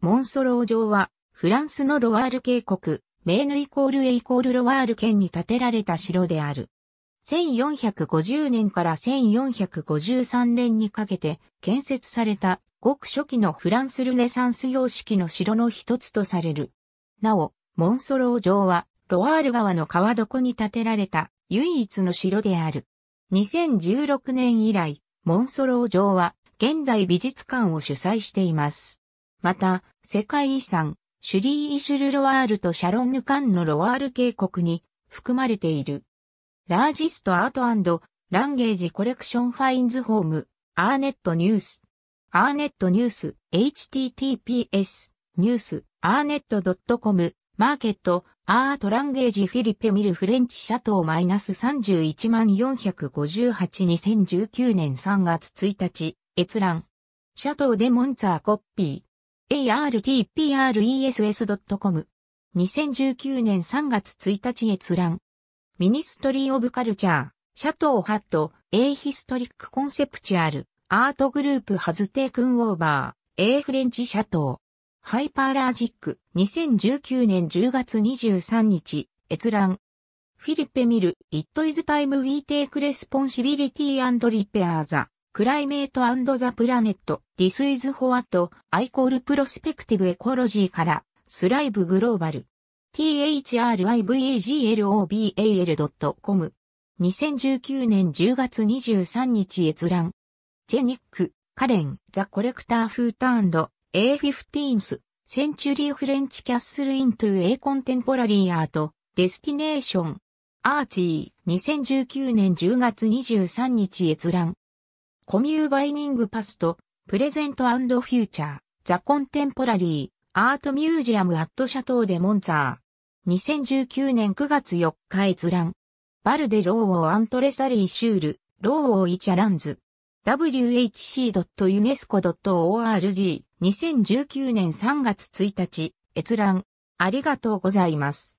モンソロー城は、フランスのロワール渓谷、メーヌイコールエイコールロワール県に建てられた城である。1450年から1453年にかけて建設されたごく初期のフランスルネサンス様式の城の一つとされる。なお、モンソロー城はロワール川の川床に建てられた唯一の城である。2016年以来、モンソロー城は現代美術館を主催しています。また、世界遺産、シュリー・イシュル・ロワールとシャロンヌ・カンのロワール渓谷に含まれている。ラージスト・アートランゲージ・コレクション・ファインズ・ホーム、アーネット・ニュース。アーネット・ニュース、https、ニュース、アーネット .com、マーケット、アートランゲージフィリペミルフレンチシャトーマイナス31 458 2019年3月1日、閲覧。シャトーデ・モンツァーコッピー。artpress.com。2019年3月1日閲覧。ミニストリー・オブ・カルチャー、シャトー・ハット、エイヒストリック・コンセプチュアル、アートグループ・ハズテークン・オーバー、エイ・フレンチ・シャトー。ハイパーラージック、2019年10月23日、閲覧。フィリッペ・ミル、i ットイズ・タイム。ウィーテーク・レスポンシビリティ＆ i l i t y and クライメートザ・プラネット、ディスイズ・ホワト、アイコール・プロスペクティブ・エコロジーから、スライブ・グローバル。thrivglobal.com a 2019年10月23日閲覧。ジェニック、カレン、ザ・コレクター・フーターン A15th Century French Castle into a Contemporary Art Destination アーチー2019年10月23日閲覧。コミューバイニングパスト、プレゼントフューチャー、ザ・コンテンポラリー、アートミュージアム・アット・シャトー・デ・モンザー。2019年9月4日閲覧。バルデ・ローオ・アントレサリー・シュール、ローオ・イ・チャランズ。whc.unesco.org2019 年3月1日閲覧ありがとうございます。